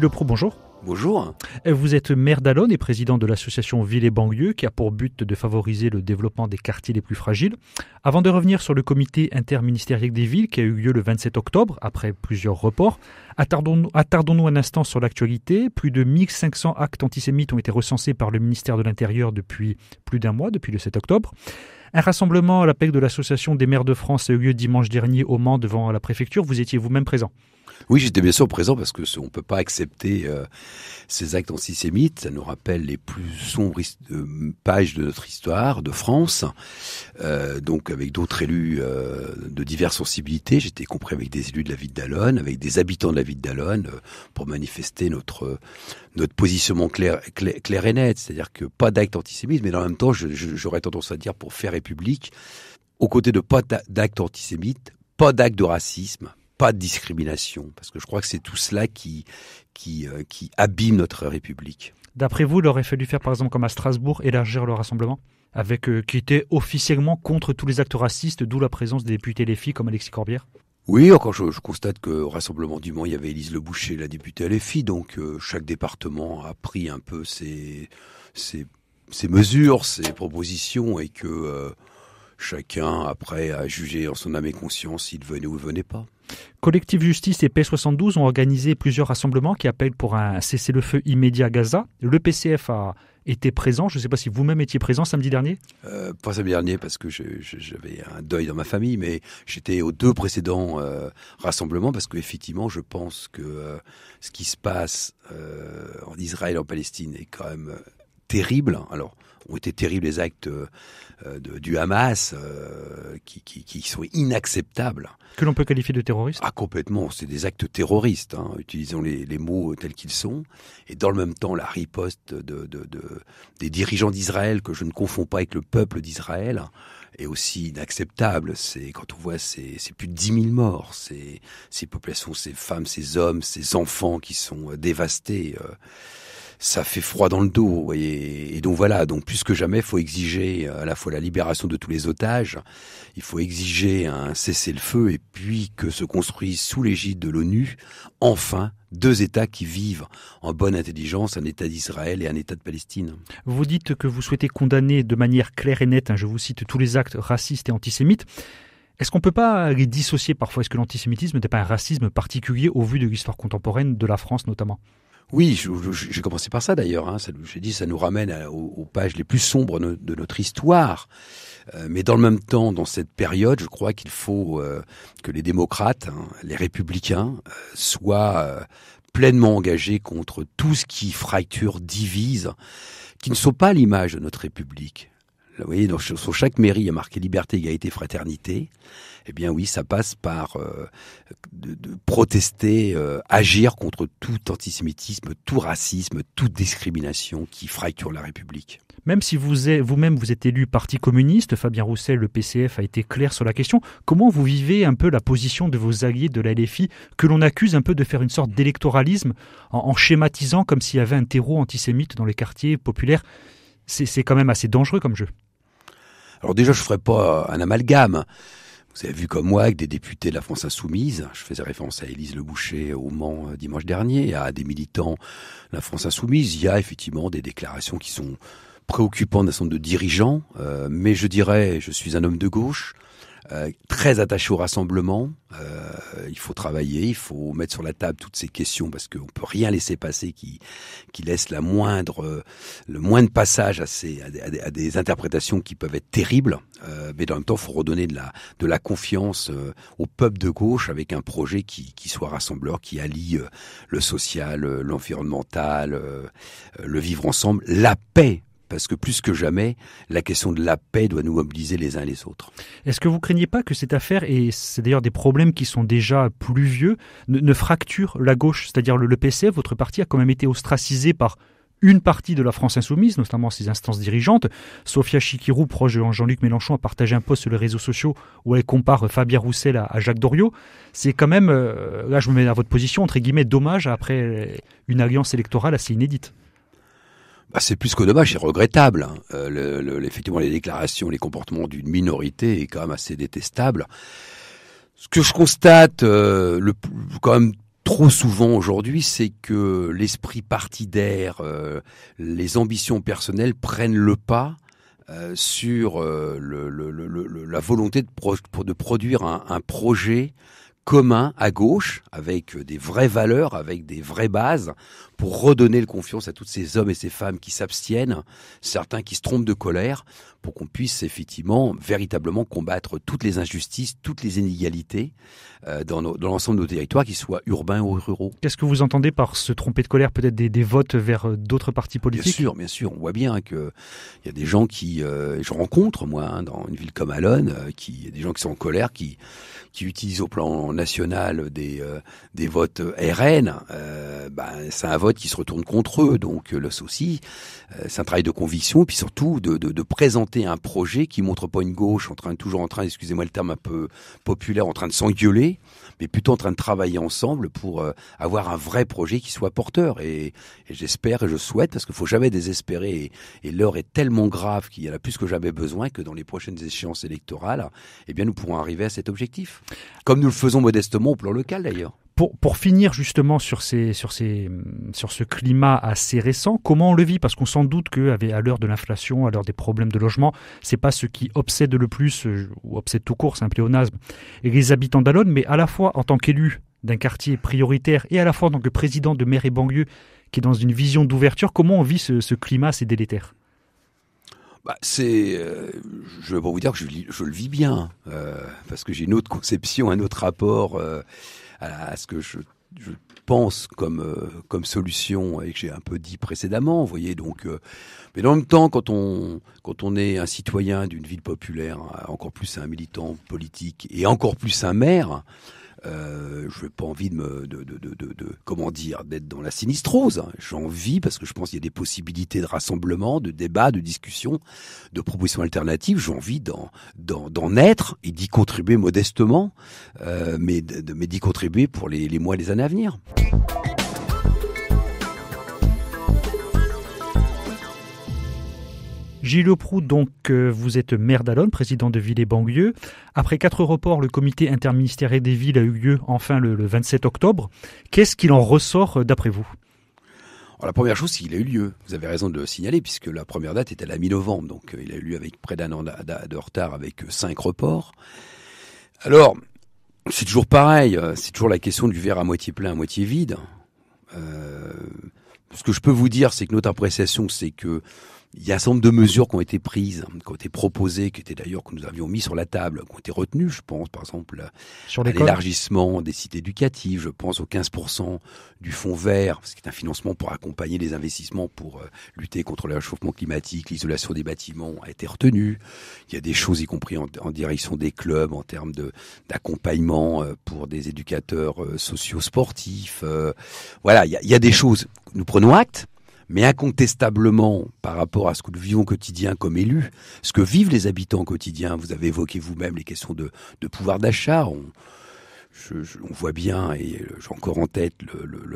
le pro, bonjour. Bonjour. Euh, vous êtes maire d'Alonne et président de l'association Ville et banlieue qui a pour but de favoriser le développement des quartiers les plus fragiles. Avant de revenir sur le comité interministériel des villes qui a eu lieu le 27 octobre après plusieurs reports, attardons-nous un instant sur l'actualité. Plus de 1500 actes antisémites ont été recensés par le ministère de l'Intérieur depuis plus d'un mois, depuis le 7 octobre. Un rassemblement à l'APEC de l'Association des maires de France a eu lieu dimanche dernier au Mans devant la préfecture. Vous étiez vous-même présent. Oui, j'étais bien sûr présent parce que on ne peut pas accepter euh, ces actes antisémites. Ça nous rappelle les plus sombres euh, pages de notre histoire de France. Euh, donc avec d'autres élus de diverses sensibilités, j'étais compris avec des élus de la ville d'Allonne, avec des habitants de la ville d'Allon, pour manifester notre notre positionnement clair, clair, et net. C'est-à-dire que pas d'actes antisémites, mais en même temps, j'aurais tendance à dire pour faire République, aux côtés de pas d'actes antisémites, pas d'actes de racisme, pas de discrimination, parce que je crois que c'est tout cela qui, qui, euh, qui abîme notre République. D'après vous, il aurait fallu faire par exemple comme à Strasbourg, élargir le rassemblement avec euh, qui était officiellement contre tous les actes racistes, d'où la présence des députés les filles comme Alexis Corbière oui, encore je, constate que Rassemblement du Mans, il y avait Élise Leboucher, la députée filles donc euh, chaque département a pris un peu ses ces mesures, ces propositions, et que euh, chacun, après, a jugé en son âme et conscience s'il venait ou ne venait pas. Collectif Justice et P72 ont organisé plusieurs rassemblements qui appellent pour un cessez-le-feu immédiat à Gaza. Le PCF a été présent. Je ne sais pas si vous-même étiez présent samedi dernier. Euh, pas samedi dernier parce que j'avais un deuil dans ma famille, mais j'étais aux deux précédents euh, rassemblements parce qu'effectivement, je pense que ce qui se passe en Israël en Palestine est quand même terribles. Alors, ont été terribles les actes euh, euh, du Hamas, euh, qui, sont inacceptables. Que l'on peut qualifier de terroristes Ah, complètement, c'est des actes terroristes, hein, utilisons les, mots tels qu'ils sont. Et dans le même temps, la riposte de, des dirigeants d'Israël, que je ne confonds pas avec le peuple d'Israël, est aussi inacceptable. C'est quand on voit ces, plus de 10 000 morts, ces, ces populations, ces femmes, ces hommes, ces enfants qui sont dévastés ça fait froid dans le dos. vous voyez. et donc voilà, donc plus que jamais, il faut exiger euh, à la fois la libération de tous les otages, il faut exiger un cessez-le-feu, et puis que se construisent sous l'égide de l'ONU, enfin, deux États qui vivent en bonne intelligence, un État d'Israël et un État de Palestine. Vous dites que vous souhaitez condamner de manière claire et nette, hein, je vous cite, tous les actes racistes et antisémites. Est-ce qu'on ne peut pas les dissocier parfois Est-ce que l'antisémitisme n'est pas un racisme particulier au vu de l'histoire contemporaine de la France notamment oui, j'ai commencé par ça d'ailleurs. Hein. J'ai dit, ça nous ramène aux, pages les plus sombres de, notre histoire. Euh, mais dans le même temps, dans cette période, je crois qu'il faut euh, que les démocrates, hein, les républicains, euh, soient pleinement engagés contre tout ce qui fracture, divise, qui ne sont pas l'image de notre République vous voyez, donc chaque mairie, il y a marqué liberté, égalité, fraternité. Eh bien oui, ça passe par euh, protester, euh, agir contre tout antisémitisme, tout racisme, toute discrimination qui fracture la République. Même si vous-même vous, êtes, êtes élu parti communiste, Fabien Roussel, le PCF, a été clair sur la question. Comment vous vivez un peu la position de vos alliés de la LFI, que l'on accuse un peu de faire une sorte d'électoralisme en schématisant comme s'il y avait un terreau antisémite dans les quartiers populaires c'est quand même assez dangereux comme jeu. Alors déjà, je ne ferai pas un amalgame. Vous avez vu comme moi avec des députés de la France insoumise, je faisais référence à Élise Le Boucher au Mans euh, dimanche dernier, à des militants de la France insoumise, il y a effectivement des déclarations qui sont préoccupantes d'un certain nombre de dirigeants, euh, mais je dirais, je suis un homme de gauche, euh, très attaché au rassemblement. Euh, il faut travailler, il faut mettre sur la table toutes ces questions parce qu'on peut rien laisser passer qui qui laisse la moindre euh, le moindre passage à ces à des, interprétations qui peuvent être terribles. Euh, mais dans même temps, faut redonner de la de la confiance au peuple de gauche avec un projet qui qui soit rassembleur, qui allie le social, l'environnemental, le vivre ensemble, la paix parce que plus que jamais, la question de la paix doit nous mobiliser les uns les autres. Est-ce que vous craignez pas que cette affaire, et c'est d'ailleurs des problèmes qui sont déjà plus vieux, ne, fracture la gauche C'est-à-dire le, PCF votre parti a quand même été ostracisé par une partie de la France insoumise, notamment ses instances dirigeantes. Sophia Chikirou, proche de Jean-Luc Mélenchon, a partagé un post sur les réseaux sociaux où elle compare Fabien Roussel à, Jacques Doriot. C'est quand même, euh, là je me mets à votre position, entre guillemets, dommage après une alliance électorale assez inédite. Bah, c'est plus que dommage, c'est regrettable. Hein. Euh, effectivement, les déclarations, les comportements d'une minorité est quand même assez détestable. Ce que je constate, euh, le, quand même trop souvent aujourd'hui, c'est que l'esprit partidaire, euh, les ambitions personnelles prennent le pas sur la volonté de, de produire un, un projet commun à gauche, avec euh, des vraies valeurs, avec des vraies bases, pour redonner le confiance à tous ces hommes et ces femmes qui s'abstiennent, certains qui se trompent de colère, pour qu'on puisse effectivement véritablement combattre toutes les injustices, toutes les inégalités euh, dans, l'ensemble de nos territoires, qu'ils soient urbains ou ruraux. Qu'est-ce que vous entendez par se tromper de colère Peut-être des, votes vers euh, d'autres partis politiques Bien sûr, bien sûr. On voit bien qu'il y a des gens qui... je rencontre, moi, hein, dans une ville comme Alonne, euh, qui, y a des gens qui sont en colère, qui, qui utilisent au plan nationale des, euh, des votes RN, euh, ben, c'est un vote qui se retourne contre eux. Donc euh, le souci, c'est un travail de conviction, puis surtout de, de, présenter un projet qui montre pas une gauche en train toujours en train, excusez-moi le terme un peu populaire, en train de s'engueuler, mais plutôt en train de travailler ensemble pour avoir un vrai projet qui soit porteur. Et, j'espère et je souhaite, parce qu'il faut jamais désespérer. Et, l'heure est tellement grave qu'il y en a plus que jamais besoin que dans les prochaines échéances électorales, eh bien nous pourrons arriver à cet objectif. Comme nous le faisons modestement au plan local d'ailleurs. Pour, finir justement sur, ce climat assez récent, comment on le vit Parce qu'on s'en doute qu'à l'heure de l'inflation, à l'heure des problèmes de logement, ce n'est pas ce qui obsède le plus, euh, ou obsède tout court, c'est un pléonasme, les habitants d'Alonne, mais à la fois en tant qu'élu d'un quartier prioritaire et à la fois en tant que président de maire et banlieue, qui est dans une vision d'ouverture, comment on vit ce, ce climat assez délétère bah, c'est, euh, je vais pas vous dire que je, je le vis bien, euh, parce que j'ai une autre conception, un autre rapport euh, à, ce que je, je pense comme comme solution et que j'ai un peu dit précédemment. Vous voyez donc, mais dans le même temps, quand on quand on est un citoyen d'une ville populaire, encore plus un militant politique et encore plus un maire. Euh, je n'ai pas envie de me, de, de, de, de comment dire, d'être dans la sinistrose. J'ai envie parce que je pense qu'il y a des possibilités de rassemblement, de débat, de discussion, de propositions alternatives. J'ai envie d'en, d'en, d'en être et d'y contribuer modestement, euh, mais, mais d'y contribuer pour les, les mois et les années à venir. Gilles Leproux, donc, euh, vous êtes maire d'Alonne, président de Ville et Banlieue. Après quatre reports, le comité interministériel des villes a eu lieu enfin le, 27 octobre. Qu'est-ce qu'il en ressort euh, d'après vous la première chose, c'est qu'il a eu lieu. Vous avez raison de le signaler, puisque la première date était à la mi-novembre. Donc, euh, il a eu lieu avec près d'un an de retard, avec cinq reports. Alors, c'est toujours pareil. C'est toujours la question du verre à moitié plein, à moitié vide. ce que je peux vous dire, c'est que notre appréciation, c'est que il y a un certain nombre de mesures qui ont été prises, qui ont été proposées, qui étaient d'ailleurs que nous avions mis sur la table, qui ont été retenues, je pense par exemple sur l'élargissement des sites éducatifs, je pense aux 15% du fonds vert, ce qui est un financement pour accompagner les investissements pour euh, lutter contre le réchauffement climatique, l'isolation des bâtiments a été retenue. Il y a des choses, y compris en, direction des clubs, en termes d'accompagnement euh, pour des éducateurs euh, sociaux sportifs. Voilà, il y, a, il y a des choses. Nous prenons acte. Mais incontestablement, par rapport à ce que nous vivons quotidien comme élus, ce que vivent les habitants quotidiens, quotidien, vous avez évoqué vous-même les questions de, pouvoir d'achat. On, voit bien, et j'ai encore en tête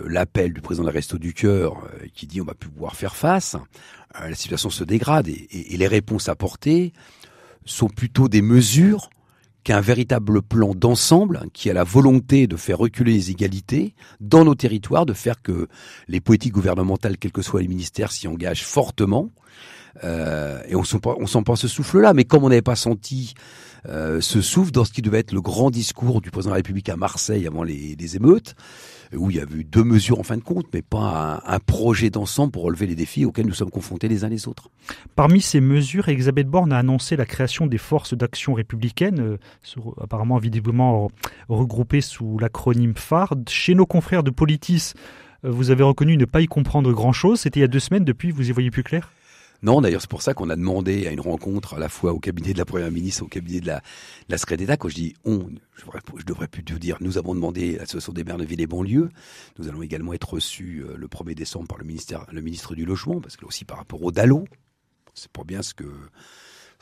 l'appel du président de la Resto du Cœur euh, qui dit on va plus pouvoir faire face, euh, la situation se dégrade et, les réponses apportées sont plutôt des mesures Qu'un un véritable plan d'ensemble, qui a la volonté de faire reculer les égalités dans nos territoires, de faire que les politiques gouvernementales, quels que soient les ministères, s'y engagent fortement. Euh, et on sent, sent pas ce souffle-là. Mais comme on n'avait pas senti euh, ce souffle dans ce qui devait être le grand discours du président de la République à Marseille avant les, émeutes, où il y a eu deux mesures en fin de compte, mais pas un, projet d'ensemble pour relever les défis auxquels nous sommes confrontés les uns les autres. Parmi ces mesures, Elisabeth Borne a annoncé la création des forces d'action républicaines, euh, apparemment visiblement regroupées sous l'acronyme FARD. Chez nos confrères de politice, vous avez reconnu ne pas y comprendre grand-chose. C'était il y a deux semaines, depuis, vous y voyez plus clair non, d'ailleurs, c'est pour ça qu'on a demandé à une rencontre à la fois au cabinet de la Première ministre, au cabinet de la, la secrétaire d'État. Quand je dis on, je devrais, je devrais dire nous avons demandé à l'association des maires de et banlieues. Nous allons également être reçus euh, le 1er décembre par le, ministère, le ministre du Logement, parce que là aussi par rapport au DALO, c'est pour bien ce que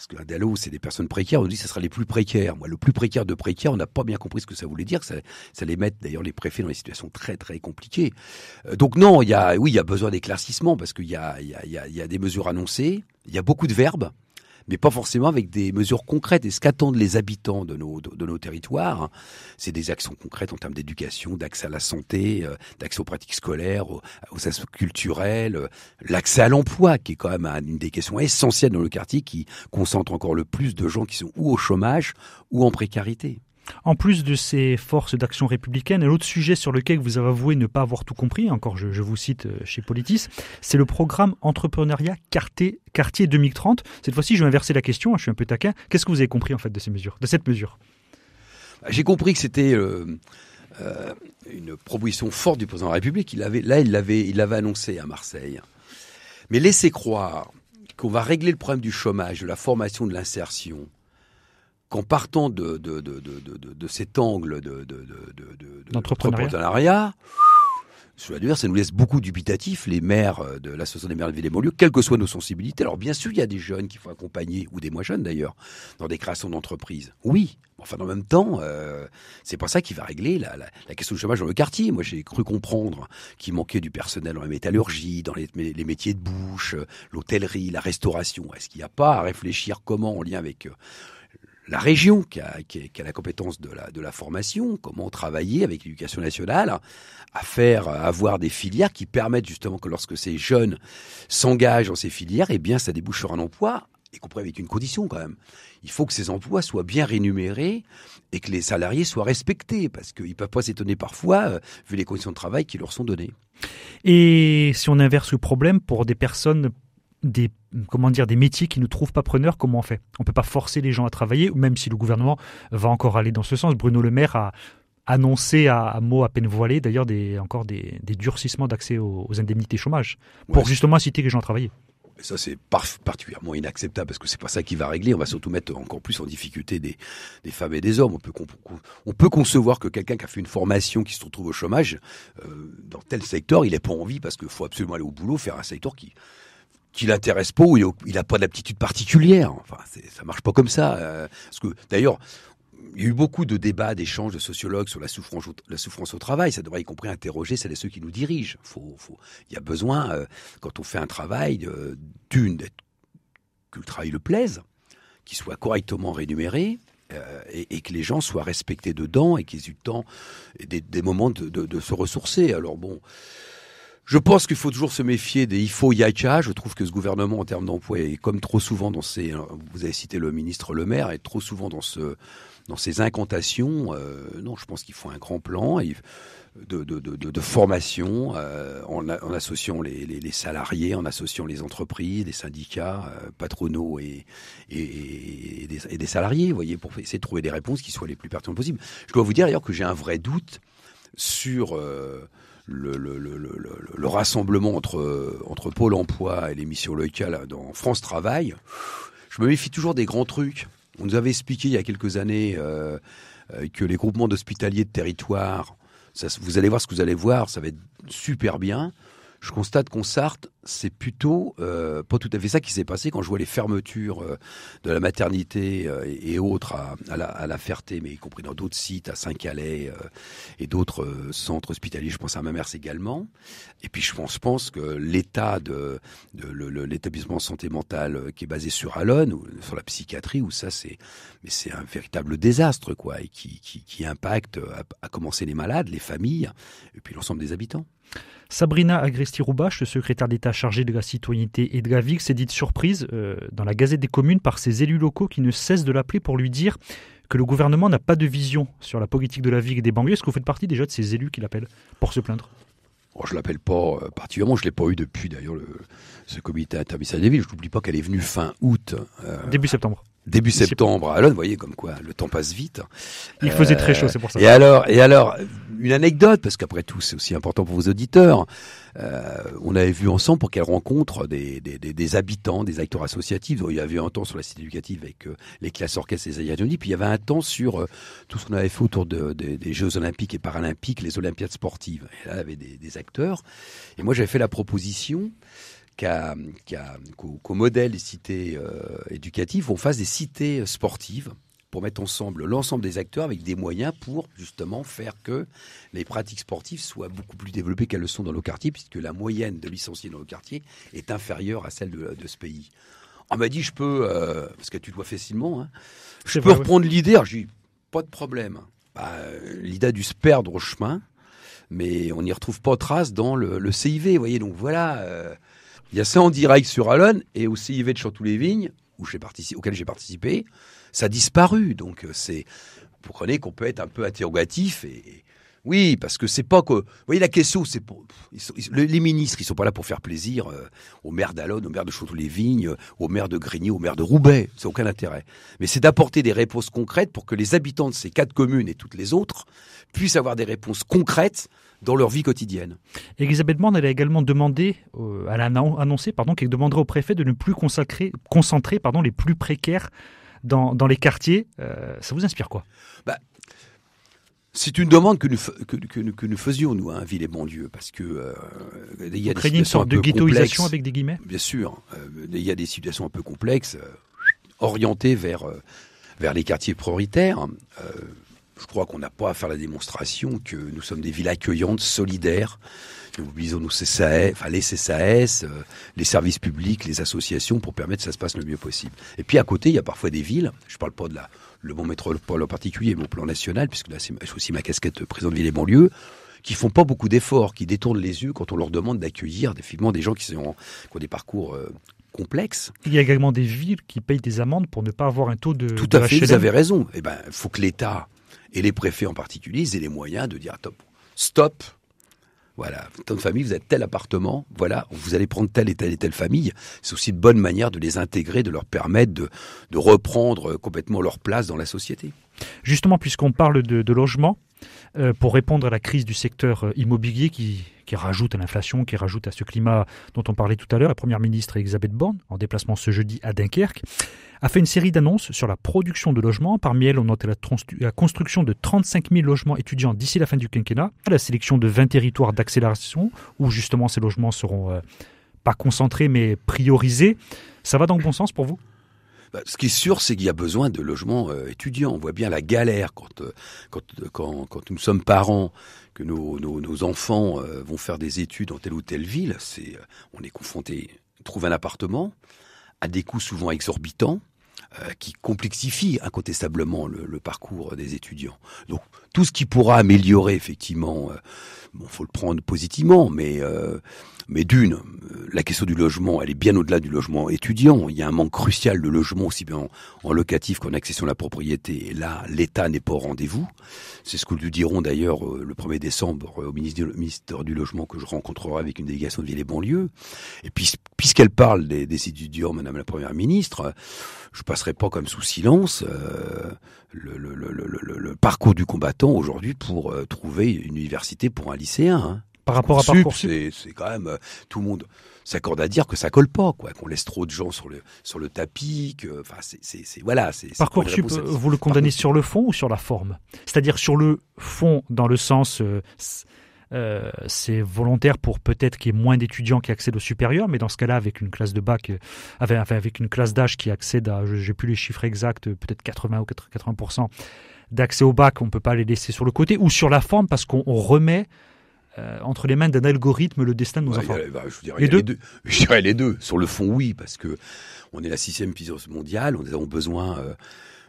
parce que Adalo, c'est des personnes précaires. On dit que ce sera les plus précaires. Moi, le plus précaire de précaires, on n'a pas bien compris ce que ça voulait dire. Ça, ça les met d'ailleurs les préfets dans des situations très très compliquées. Euh, donc non, il y a, oui, il y a besoin d'éclaircissement parce qu'il y a, des mesures annoncées. Il y a beaucoup de verbes mais pas forcément avec des mesures concrètes. Et ce qu'attendent les habitants de nos, de, nos territoires, c'est des actions concrètes en termes d'éducation, d'accès à la santé, euh, d'accès aux pratiques scolaires, aux, aspects culturels, euh, l'accès à l'emploi, qui est quand même une des questions essentielles dans le quartier, qui concentre encore le plus de gens qui sont ou au chômage ou en précarité. En plus de ces forces d'action républicaine, un autre sujet sur lequel vous avez avoué ne pas avoir tout compris, encore je, vous cite euh, chez Politis, c'est le programme entrepreneuriat quartier, 2030. Cette fois-ci, je vais inverser la question, hein, je suis un peu taquin. Qu'est-ce que vous avez compris en fait de ces mesures, de cette mesure bah, J'ai compris que c'était euh, euh, une proposition forte du président de la République. Il là, il l'avait, il l'avait annoncé à Marseille. Mais laissez croire qu'on va régler le problème du chômage, de la formation, de l'insertion, qu'en partant de, cet angle de, cela ça nous laisse beaucoup dubitatifs, les maires euh, de l'association des maires de Villemolieu, quelles que soient nos sensibilités. Alors, bien sûr, il y a des jeunes qu'il faut accompagner, ou des moins jeunes d'ailleurs, dans des créations d'entreprises. Oui. Enfin, en même temps, euh, c'est pas ça qui va régler la, question du chômage dans le quartier. Moi, j'ai cru comprendre qu'il manquait du personnel dans la métallurgie, dans les, les métiers de bouche, euh, l'hôtellerie, la restauration. Est-ce qu'il n'y a pas à réfléchir comment, en lien avec la région qui a, la compétence de la, formation, comment travailler avec l'éducation nationale, à faire avoir des filières qui permettent justement que lorsque ces jeunes s'engagent dans ces filières, eh bien ça débouche sur un emploi, y compris avec une condition quand même. Il faut que ces emplois soient bien rémunérés et que les salariés soient respectés, parce qu'ils ne peuvent pas s'étonner parfois, euh, vu les conditions de travail qui leur sont données. Et si on inverse le problème pour des personnes des comment dire des métiers qui ne trouvent pas preneur, comment on fait On peut pas forcer les gens à travailler, même si le gouvernement va encore aller dans ce sens. Bruno Le Maire a annoncé à, mots à peine voilés, d'ailleurs, des, encore des, durcissements d'accès aux, indemnités chômage, pour justement inciter les gens à travailler. Et ça, c'est particulièrement inacceptable parce que c'est pas ça qui va régler. On va surtout mettre encore plus en difficulté des, femmes et des hommes. On peut, on peut concevoir que quelqu'un qui a fait une formation qui se retrouve au chômage, euh, dans tel secteur, il n'est pas envie parce qu'il faut absolument aller au boulot, faire un secteur qui, qu'il n'intéresse pas ou il n'a pas d'aptitude particulière. Enfin, ça marche pas comme ça. Euh, parce que d'ailleurs, il y a eu beaucoup de débats, d'échanges de sociologues sur la souffrance, la souffrance au travail. Ça devrait y compris interroger celles et ceux qui nous dirigent. Faut, il y a besoin, euh, quand on fait un travail, d'une, que le travail le plaise, qu'il soit correctement rémunéré. Euh, et, que les gens soient respectés dedans et qu'ils aient eu le temps et des, moments de, de, se ressourcer. Alors bon, je pense qu'il faut toujours se méfier des il faut yacha. Je trouve que ce gouvernement, en termes d'emploi, est comme trop souvent dans ces. Hein, vous avez cité le ministre Le Maire, est trop souvent dans ce dans ces incantations. Euh, non, je pense qu'il faut un grand plan de, formation euh, en, associant les, salariés, en associant les entreprises, les syndicats euh, patronaux et, et, des, et, des, salariés, voyez, pour essayer de trouver des réponses qui soient les plus pertinentes possibles. Je dois vous dire d'ailleurs que j'ai un vrai doute sur le, rassemblement entre, euh, entre Pôle emploi et l'émission missions locales dans France Travail, je me méfie toujours des grands trucs. On nous avait expliqué il y a quelques années euh, euh, que les groupements d'hospitaliers de territoire, vous allez voir ce que vous allez voir, ça va être super bien. Je constate qu'on Sarthe, c'est plutôt euh, pas tout à fait ça qui s'est passé quand je vois les fermetures euh, de la maternité euh, et, autres à, la, Ferté, mais y compris dans d'autres sites, à Saint-Calais et d'autres centres hospitaliers, je pense à ma mère également. Et puis je pense, pense que l'état de, l'établissement santé mentale qui est basé sur Allon, ou sur la psychiatrie, où ça c'est mais c'est un véritable désastre quoi, et qui, impacte à, à commencer les malades, les familles, et puis l'ensemble des habitants. Sabrina Agresti-Roubache, secrétaire d'État chargé de la citoyenneté et de la ville s'est dite surprise euh, dans la Gazette des communes par ses élus locaux qui ne cessent de l'appeler pour lui dire que le gouvernement n'a pas de vision sur la politique de la ville et des banlieues. Est-ce que vous faites partie déjà de ces élus qui l'appellent pour se plaindre Oh, je l'appelle pas euh, particulièrement, je l'ai pas eu depuis d'ailleurs ce comité à des villes. Je n'oublie pas qu'elle est venue fin août. Euh, début septembre. Début septembre à vous voyez comme quoi le temps passe vite. Il faisait très chaud, c'est pour ça. Et alors, et alors, une anecdote, parce qu'après tout, c'est aussi important pour vos auditeurs. Euh, on avait vu ensemble pour qu'elle rencontre des, habitants, des acteurs associatifs. Il y avait un temps sur la cité éducative avec euh, les classes orchestres et les Puis il y avait un temps sur euh, tout ce qu'on avait fait autour des Jeux olympiques et paralympiques, les Olympiades sportives. Et là, il y avait des, acteurs. Et moi, j'avais fait la proposition qu'au qu modèle des cités éducatives, on fasse des cités sportives pour mettre ensemble l'ensemble des acteurs avec des moyens pour justement faire que les pratiques sportives soient beaucoup plus développées qu'elles le sont dans nos quartiers, puisque la moyenne de licenciés dans nos quartiers est inférieure à celle de, ce pays. On m'a dit, je peux, euh, parce que tu dois facilement, hein, je, peux reprendre oui. l'idée. J'ai pas de problème. Bah, L'Ida L'idée a dû se perdre au chemin, mais on n'y retrouve pas trace dans le, CIV. Vous voyez, donc voilà, euh, il y a ça en direct sur Allen et au CIV de Chantou-les-Vignes où j'ai participé, auquel j'ai participé, ça a disparu. Donc euh, c'est, vous comprenez qu'on peut être un peu interrogatif et, oui, parce que c'est pas que. Vous voyez, la question, c'est pour. les ministres, ils sont pas là pour faire plaisir euh, au maire maires d'Alonne, aux maires de Château-les-Vignes, euh, au maire de Grigny, au maire de Roubaix. C'est aucun intérêt. Mais c'est d'apporter des réponses concrètes pour que les habitants de ces quatre communes et toutes les autres puissent avoir des réponses concrètes dans leur vie quotidienne. Elisabeth Borne, elle a également demandé, euh, elle annoncé pardon, qu'elle demanderait au préfet de ne plus consacrer, concentrer pardon, les plus précaires dans, les quartiers. Euh, ça vous inspire quoi bah, c'est une demande que nous, que, faisions, nous, à hein, ville et banlieue, parce que... Euh, il y a des une sorte de ghettoisation avec des guillemets Bien sûr. il y a des situations un peu complexes, orientées vers, vers les quartiers prioritaires je crois qu'on n'a pas à faire la démonstration que nous sommes des villes accueillantes, solidaires. Nous mobilisons nos e, enfin les CSAS, euh, les services publics, les associations pour permettre que ça se passe le mieux possible. Et puis à côté, il y a parfois des villes, je ne parle pas de la, le bon métropole en particulier, mon plan national, puisque là c'est aussi ma casquette de président de ville et banlieue, qui font pas beaucoup d'efforts, qui détournent les yeux quand on leur demande d'accueillir des gens qui, sont, ont des parcours euh, complexes. Il y a également des villes qui payent des amendes pour ne pas avoir un taux de. Tout à fait, vous avez raison. Eh ben, faut que l'État et les préfets en particulier, ils aient les moyens de dire stop. Voilà, tant de famille, vous êtes tel appartement, voilà, vous allez prendre telle et telle et telle famille. C'est aussi une bonne manière de les intégrer, de leur permettre de, reprendre euh, complètement leur place dans la société. Justement, puisqu'on parle de logement, euh, pour répondre à la crise du secteur euh, immobilier qui, qui rajoute à l'inflation, qui rajoute à ce climat dont on parlait tout à l'heure. La Première ministre Elisabeth Borne, en déplacement ce jeudi à Dunkerque, a fait une série d'annonces sur la production de logements. Parmi elles, on note la, construction de 35 000 logements étudiants d'ici la fin du quinquennat, la sélection de 20 territoires d'accélération, où justement ces logements seront euh, pas concentrés mais priorisés. Ça va dans le bon sens pour vous bah, ce qui est sûr, c'est qu'il y a besoin de logements euh, étudiants. On voit bien la galère quand, euh, quand, quand, quand, nous sommes parents, que nos, nos, nos enfants euh, vont faire des études dans telle ou telle ville. C'est, on est confronté, on trouve un appartement à des coûts souvent exorbitants qui complexifie incontestablement le, le, parcours des étudiants. Donc tout ce qui pourra améliorer effectivement Bon, faut le prendre positivement, mais euh, mais d'une, la question du logement, elle est bien au-delà du logement étudiant. Il y a un manque crucial de logement, aussi bien en, locatif qu'en accession à la propriété. Et là, l'État n'est pas au rendez-vous. C'est ce que nous dirons d'ailleurs euh, le 1er décembre euh, au ministre, du, ministre du Logement que je rencontrerai avec une délégation de Ville et banlieue. Et puis, puisqu'elle parle des, étudiants, Madame la Première ministre, je passerai pas comme sous silence le, parcours du combattant aujourd'hui pour trouver une université pour un lycéen. Hein. Par rapport à Parcoursup, c'est quand même euh, tout le monde s'accorde à dire que ça colle pas, quoi, qu'on laisse trop de gens sur le sur le tapis, enfin c'est voilà. Parcoursup, euh, vous le condamnez sur le fond ou sur la forme C'est-à-dire sur le fond dans le sens euh, c'est volontaire pour peut-être qu'il y ait moins d'étudiants qui accèdent au supérieur, mais dans ce cas-là, avec une classe de bac, avec, avec une classe d'âge qui accède à, j'ai plus les chiffres exacts, peut-être 80 ou 80 d'accès au bac, on ne peut pas les laisser sur le côté, ou sur la forme, parce qu'on remet euh, entre les mains d'un algorithme le destin de nos enfants bah, je, dirais, les, deux. je dirais les deux. Sur le fond, oui, parce que on est la sixième puissance mondiale, on a besoin, euh,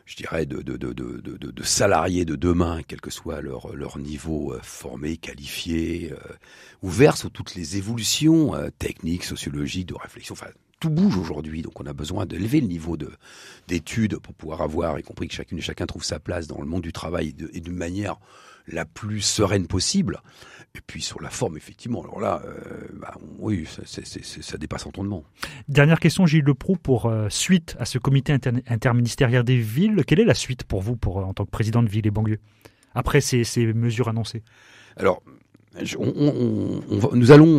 je dirais, de, de, salariés de demain, quel que soit leur, niveau, euh, formé, qualifié, ouvert sur toutes les évolutions techniques, sociologiques, de réflexion. Enfin, tout bouge aujourd'hui, donc on a besoin d'élever le niveau d'études pour pouvoir avoir, y compris que chacune et chacun trouve sa place dans le monde du travail et de, et manière la plus sereine possible. Et puis sur la forme, effectivement, alors là, euh, bah, oui, ça, dépasse entendement. Dernière question, Gilles Leproux, pour euh, suite à ce comité interministériel des villes, quelle est la suite pour vous pour, euh, en tant que président de Ville et banlieue après ces, mesures annoncées Alors, nous allons,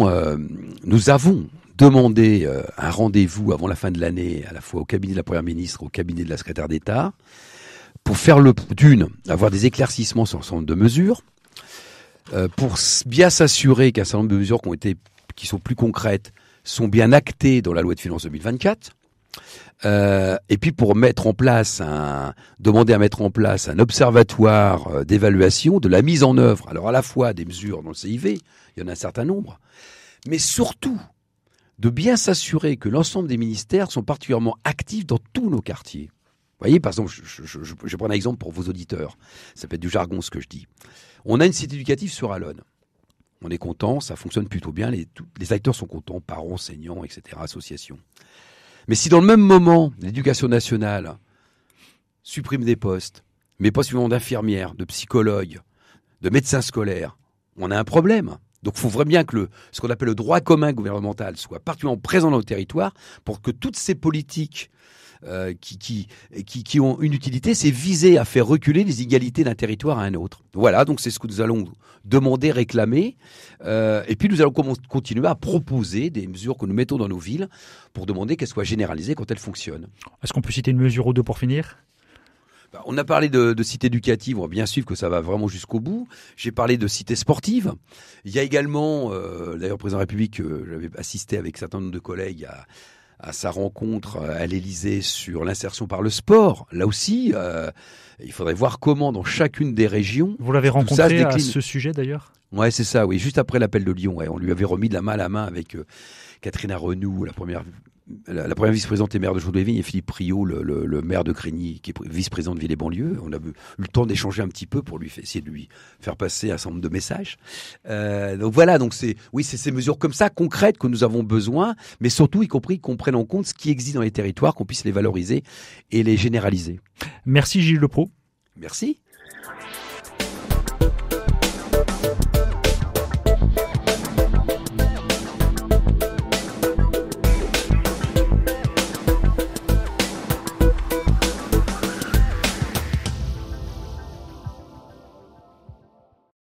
nous avons demandé un rendez-vous avant la fin de l'année, à la fois au cabinet de la première ministre, au cabinet de la secrétaire d'État, pour faire le d'une, avoir des éclaircissements sur le de mesures, euh, pour bien s'assurer qu'un certain nombre de mesures qui, qui sont plus concrètes sont bien actées dans la loi de finances 2024. Euh, et puis pour mettre en place un, demander à mettre en place un observatoire euh, d'évaluation de la mise en œuvre. Alors à la fois des mesures dans le CIV, il y en a un certain nombre, mais surtout de bien s'assurer que l'ensemble des ministères sont particulièrement actifs dans tous nos quartiers voyez, par exemple, je, vais prendre prends un exemple pour vos auditeurs. Ça peut être du jargon ce que je dis. On a une cité éducative sur Alonne. On est content, ça fonctionne plutôt bien, les, les acteurs sont contents, parents, enseignants, etc., associations. Mais si dans le même moment, l'éducation nationale supprime des postes, mais pas suivant d'infirmières, de psychologues, de médecins scolaires, on a un problème. Donc il vraiment bien que le, ce qu'on appelle le droit commun gouvernemental soit particulièrement présent dans le territoire pour que toutes ces politiques euh, qui, qui, ont une utilité, c'est viser à faire reculer les inégalités d'un territoire à un autre. Voilà, donc c'est ce que nous allons demander, réclamer. Euh, et puis nous allons continuer à proposer des mesures que nous mettons dans nos villes pour demander qu'elles soient généralisées quand elles fonctionnent. Est-ce qu'on peut citer une mesure ou deux pour finir bah, on a parlé de, de cité éducative, on va bien suivre que ça va vraiment jusqu'au bout. J'ai parlé de cité sportive. Il y a également, euh, d'ailleurs, président de la République, euh, j'avais assisté avec certains certain nombre de collègues à, sa rencontre euh, à l'Élysée sur l'insertion par le sport. Là aussi, euh, il faudrait voir comment dans chacune des régions. Vous l'avez rencontré à ce sujet d'ailleurs Ouais, c'est ça, oui. Juste après l'appel de Lyon, on lui avait remis de la main à la main avec Catherine la première la, première vice-présidente est maire de Chaudevigne et Philippe Priot, le, maire de Crigny, qui est vice-président de Ville et Banlieue. On a eu le temps d'échanger un petit peu pour lui essayer de lui faire passer un certain nombre de messages. Euh, donc voilà, donc c'est oui, c'est ces mesures comme ça concrètes que nous avons besoin, mais surtout y compris qu'on prenne en compte ce qui existe dans les territoires, qu'on puisse les valoriser et les généraliser. Merci Gilles Le Pro. Merci.